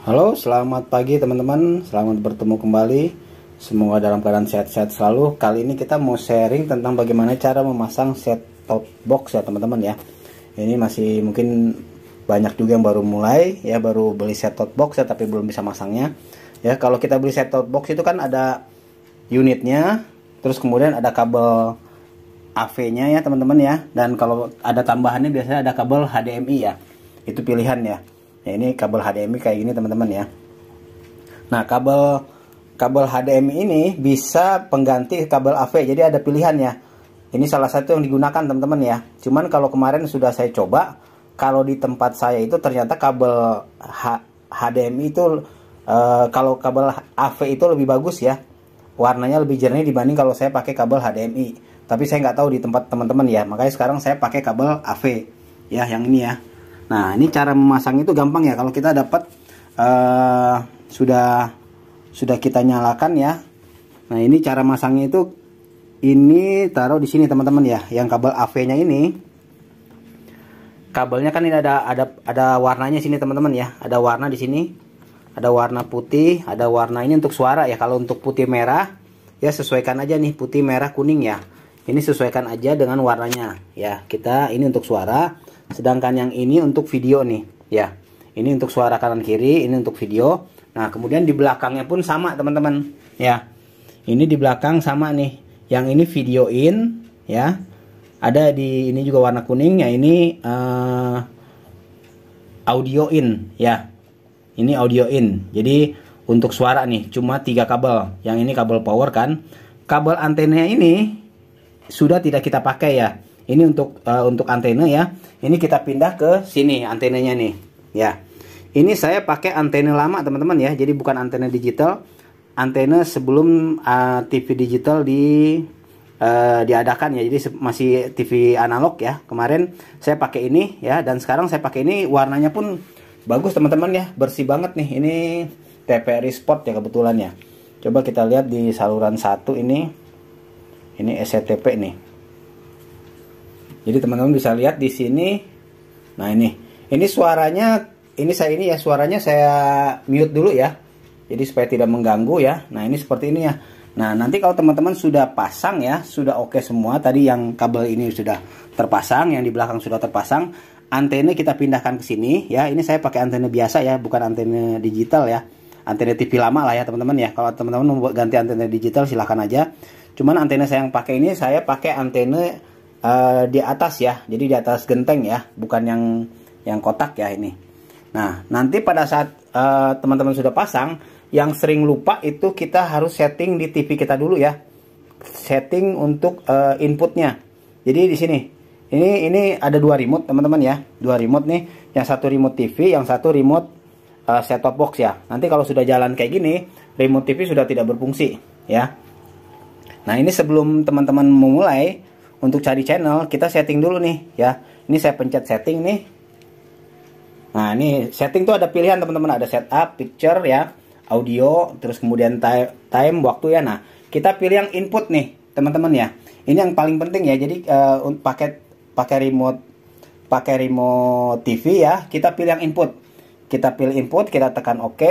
Halo, selamat pagi teman-teman. Selamat bertemu kembali. Semoga dalam keadaan sehat-sehat selalu. Kali ini kita mau sharing tentang bagaimana cara memasang set top box ya teman-teman ya. Ini masih mungkin banyak juga yang baru mulai ya, baru beli set top box ya tapi belum bisa masangnya. Ya, kalau kita beli set top box itu kan ada unitnya, terus kemudian ada kabel AV-nya ya teman-teman ya. Dan kalau ada tambahannya biasanya ada kabel HDMI ya. Itu pilihan ya ya ini kabel HDMI kayak gini teman-teman ya nah kabel kabel HDMI ini bisa pengganti kabel AV jadi ada pilihan ya. ini salah satu yang digunakan teman-teman ya cuman kalau kemarin sudah saya coba kalau di tempat saya itu ternyata kabel H HDMI itu e, kalau kabel AV itu lebih bagus ya warnanya lebih jernih dibanding kalau saya pakai kabel HDMI tapi saya nggak tahu di tempat teman-teman ya makanya sekarang saya pakai kabel AV ya yang ini ya Nah, ini cara memasang itu gampang ya. Kalau kita dapat uh, sudah sudah kita nyalakan ya. Nah, ini cara masangnya itu ini taruh di sini teman-teman ya. Yang kabel AV-nya ini kabelnya kan ini ada ada ada warnanya sini teman-teman ya. Ada warna di sini. Ada warna putih, ada warna ini untuk suara ya. Kalau untuk putih merah ya sesuaikan aja nih putih merah kuning ya ini sesuaikan aja dengan warnanya ya kita ini untuk suara sedangkan yang ini untuk video nih ya ini untuk suara kanan kiri ini untuk video nah kemudian di belakangnya pun sama teman-teman ya ini di belakang sama nih yang ini video in ya ada di ini juga warna kuning eh, ya ini uh, audio in ya ini audio in jadi untuk suara nih cuma tiga kabel yang ini kabel power kan kabel antenanya ini sudah tidak kita pakai ya. Ini untuk uh, untuk antena ya. Ini kita pindah ke sini antenanya nih. Ya. Ini saya pakai antena lama teman-teman ya. Jadi bukan antena digital. Antena sebelum uh, eh, TV digital di uh, diadakan ya. Jadi masih TV analog ya. Kemarin saya pakai ini ya dan sekarang saya pakai ini warnanya pun bagus teman-teman ya. Bersih banget nih. Ini TPRI Sport ya kebetulan ya. Coba kita lihat di saluran satu ini ini SCTP nih jadi teman-teman bisa lihat di sini nah ini ini suaranya ini saya ini ya suaranya saya mute dulu ya jadi supaya tidak mengganggu ya nah ini seperti ini ya nah nanti kalau teman-teman sudah pasang ya sudah oke okay semua tadi yang kabel ini sudah terpasang yang di belakang sudah terpasang antena kita pindahkan ke sini ya ini saya pakai antena biasa ya bukan antena digital ya antena TV lama lah ya teman-teman ya kalau teman-teman membuat ganti antena digital silahkan aja cuman antena saya yang pakai ini saya pakai antena uh, di atas ya jadi di atas genteng ya bukan yang yang kotak ya ini nah nanti pada saat eh, teman-teman uh, sudah pasang yang sering lupa itu kita harus setting di TV kita dulu ya setting untuk uh, inputnya jadi di sini ini ini ada dua remote teman-teman ya dua remote nih yang satu remote TV yang satu remote uh, eh, set top box ya. Nanti kalau sudah jalan kayak gini, remote TV sudah tidak berfungsi ya. Nah, ini sebelum teman-teman memulai untuk cari channel, kita setting dulu nih ya. Ini saya pencet setting nih. Nah, ini setting tuh ada pilihan teman-teman, ada setup, picture ya, audio, terus kemudian time, time waktu ya. Nah, kita pilih yang input nih, teman-teman ya. Ini yang paling penting ya. Jadi uh, paket pakai remote pakai remote TV ya, kita pilih yang input kita pilih input kita tekan OK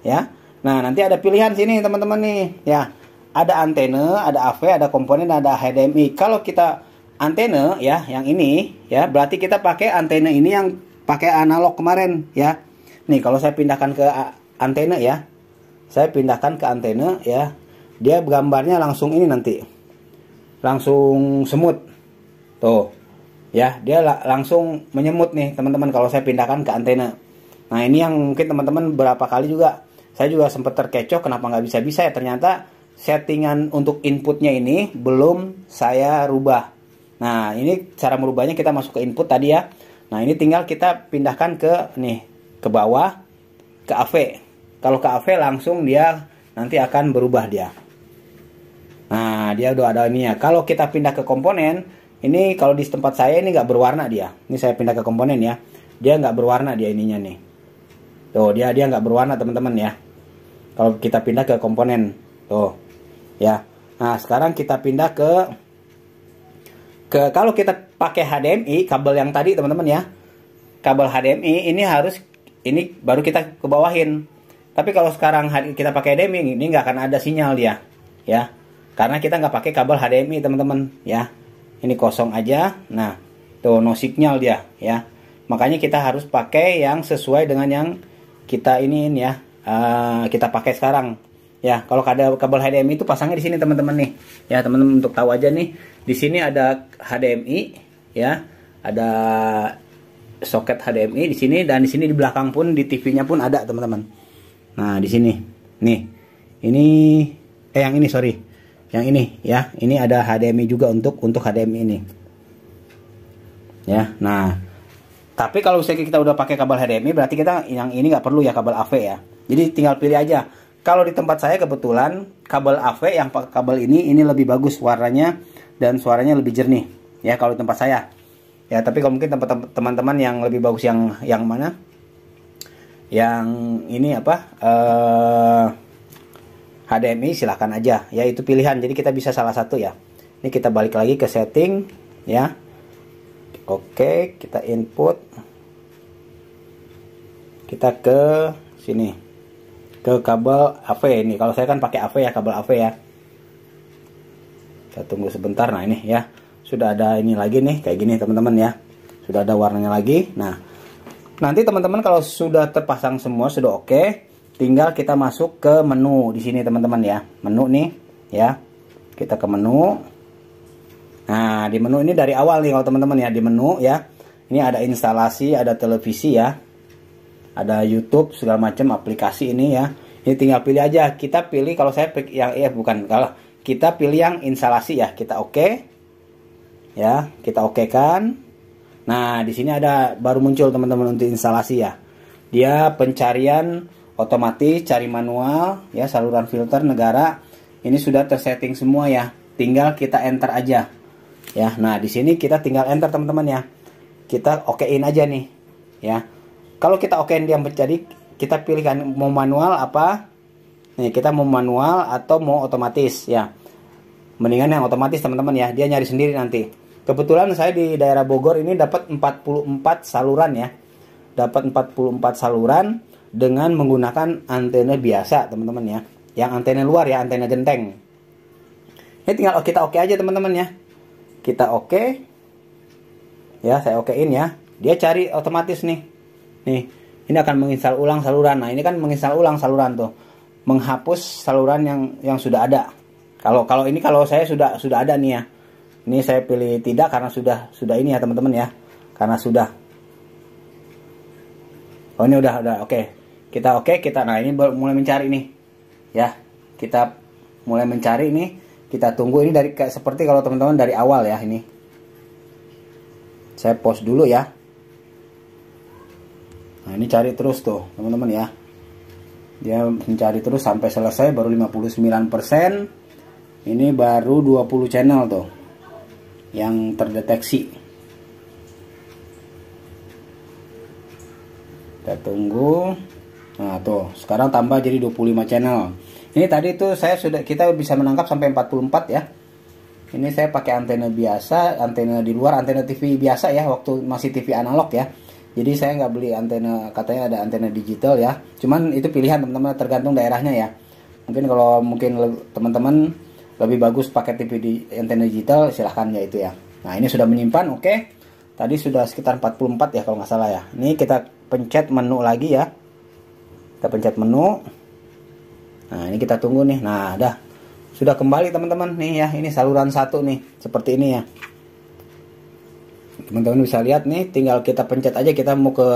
ya nah nanti ada pilihan sini teman-teman nih ya ada antena ada AV ada komponen ada HDMI kalau kita antena ya yang ini ya berarti kita pakai antena ini yang pakai analog kemarin ya nih kalau saya pindahkan ke antena ya saya pindahkan ke antena ya dia gambarnya langsung ini nanti langsung semut tuh ya dia langsung menyemut nih teman-teman kalau saya pindahkan ke antena Nah ini yang mungkin teman-teman berapa kali juga saya juga sempat terkecoh kenapa nggak bisa-bisa ya ternyata settingan untuk inputnya ini belum saya rubah. Nah ini cara merubahnya kita masuk ke input tadi ya. Nah ini tinggal kita pindahkan ke nih ke bawah ke AV. Kalau ke AV langsung dia nanti akan berubah dia. Nah dia udah ada ini ya Kalau kita pindah ke komponen ini kalau di tempat saya ini nggak berwarna dia. Ini saya pindah ke komponen ya. Dia nggak berwarna dia ininya nih. Tuh, dia dia nggak berwarna teman-teman ya. Kalau kita pindah ke komponen, tuh, ya. Nah, sekarang kita pindah ke ke kalau kita pakai HDMI kabel yang tadi teman-teman ya, kabel HDMI ini harus ini baru kita kebawahin. Tapi kalau sekarang kita pakai HDMI ini nggak akan ada sinyal dia, ya, karena kita nggak pakai kabel HDMI teman-teman ya. Ini kosong aja. Nah, tuh no signal dia, ya. Makanya kita harus pakai yang sesuai dengan yang kita ini ya uh, kita pakai sekarang ya kalau ada kabel HDMI itu pasangnya di sini teman-teman nih ya teman-teman untuk tahu aja nih di sini ada HDMI ya ada soket HDMI di sini dan di sini di belakang pun di TV-nya pun ada teman-teman nah di sini nih ini eh yang ini sorry yang ini ya ini ada HDMI juga untuk untuk HDMI ini ya nah tapi kalau misalnya kita udah pakai kabel HDMI berarti kita yang ini nggak perlu ya kabel AV ya. Jadi tinggal pilih aja. Kalau di tempat saya kebetulan kabel AV yang pakai kabel ini ini lebih bagus warnanya dan suaranya lebih jernih ya kalau di tempat saya. Ya tapi kalau mungkin tempat teman-teman yang lebih bagus yang yang mana? Yang ini apa? Uh, eh, HDMI silahkan aja ya itu pilihan. Jadi kita bisa salah satu ya. Ini kita balik lagi ke setting ya Oke, kita input. Kita ke sini. Ke kabel AV ini. Kalau saya kan pakai AV ya, kabel AV ya. Kita tunggu sebentar. Nah, ini ya. Sudah ada ini lagi nih, kayak gini teman-teman ya. Sudah ada warnanya lagi. Nah, nanti teman-teman kalau sudah terpasang semua, sudah oke. Tinggal kita masuk ke menu di sini teman-teman ya. Menu nih ya. Kita ke menu Nah, di menu ini dari awal nih kalau teman-teman ya, di menu ya. Ini ada instalasi, ada televisi ya. Ada YouTube segala macam aplikasi ini ya. Ini tinggal pilih aja. Kita pilih kalau saya yang eh bukan kalau kita pilih yang instalasi ya, kita oke. Okay. Ya, kita oke okay kan. Nah, di sini ada baru muncul teman-teman untuk instalasi ya. Dia pencarian otomatis cari manual ya saluran filter negara ini sudah tersetting semua ya tinggal kita enter aja ya nah di sini kita tinggal enter teman-teman ya kita okein aja nih ya kalau kita okein dia menjadi kita pilihkan mau manual apa nih kita mau manual atau mau otomatis ya mendingan yang otomatis teman-teman ya dia nyari sendiri nanti kebetulan saya di daerah Bogor ini dapat 44 saluran ya dapat 44 saluran dengan menggunakan antena biasa teman-teman ya yang antena luar ya antena genteng ini tinggal kita oke aja teman-teman ya kita oke okay. ya saya okein ya dia cari otomatis nih nih ini akan menginstal ulang saluran nah ini kan menginstal ulang saluran tuh menghapus saluran yang yang sudah ada kalau kalau ini kalau saya sudah sudah ada nih ya ini saya pilih tidak karena sudah sudah ini ya teman-teman ya karena sudah oh ini udah udah oke okay. kita oke okay, kita nah ini mulai mencari nih ya kita mulai mencari nih kita tunggu ini dari kayak seperti kalau teman-teman dari awal ya ini saya post dulu ya nah ini cari terus tuh teman-teman ya dia mencari terus sampai selesai baru 59% ini baru 20 channel tuh yang terdeteksi kita tunggu nah tuh sekarang tambah jadi 25 channel ini tadi itu saya sudah kita bisa menangkap sampai 44 ya ini saya pakai antena biasa antena di luar antena TV biasa ya waktu masih TV analog ya jadi saya nggak beli antena katanya ada antena digital ya cuman itu pilihan teman-teman tergantung daerahnya ya mungkin kalau mungkin teman-teman lebih bagus pakai TV di antena digital silahkan ya itu ya nah ini sudah menyimpan oke okay. tadi sudah sekitar 44 ya kalau nggak salah ya ini kita pencet menu lagi ya kita pencet menu Nah, ini kita tunggu nih. Nah, dah. Sudah kembali teman-teman nih ya. Ini saluran satu nih, seperti ini ya. Teman-teman bisa lihat nih, tinggal kita pencet aja kita mau ke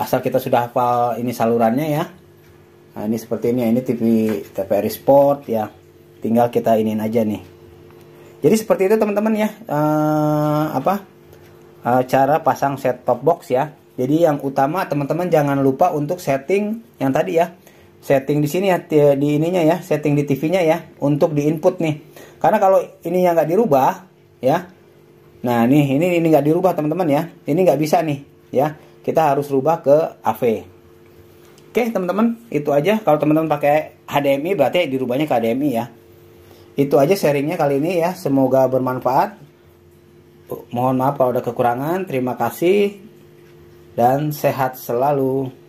asal kita sudah hafal ini salurannya ya. Nah, ini seperti ini ya. Ini TV tvri Sport ya. Tinggal kita iniin aja nih. Jadi seperti itu teman-teman ya. E, apa? E, cara pasang set top box ya. Jadi yang utama teman-teman jangan lupa untuk setting yang tadi ya setting di sini ya di ininya ya setting di TV-nya ya untuk di input nih karena kalau ini yang nggak dirubah ya nah nih ini ini nggak dirubah teman-teman ya ini nggak bisa nih ya kita harus rubah ke AV oke teman-teman itu aja kalau teman-teman pakai HDMI berarti dirubahnya ke HDMI ya itu aja sharingnya kali ini ya semoga bermanfaat oh, mohon maaf kalau ada kekurangan terima kasih dan sehat selalu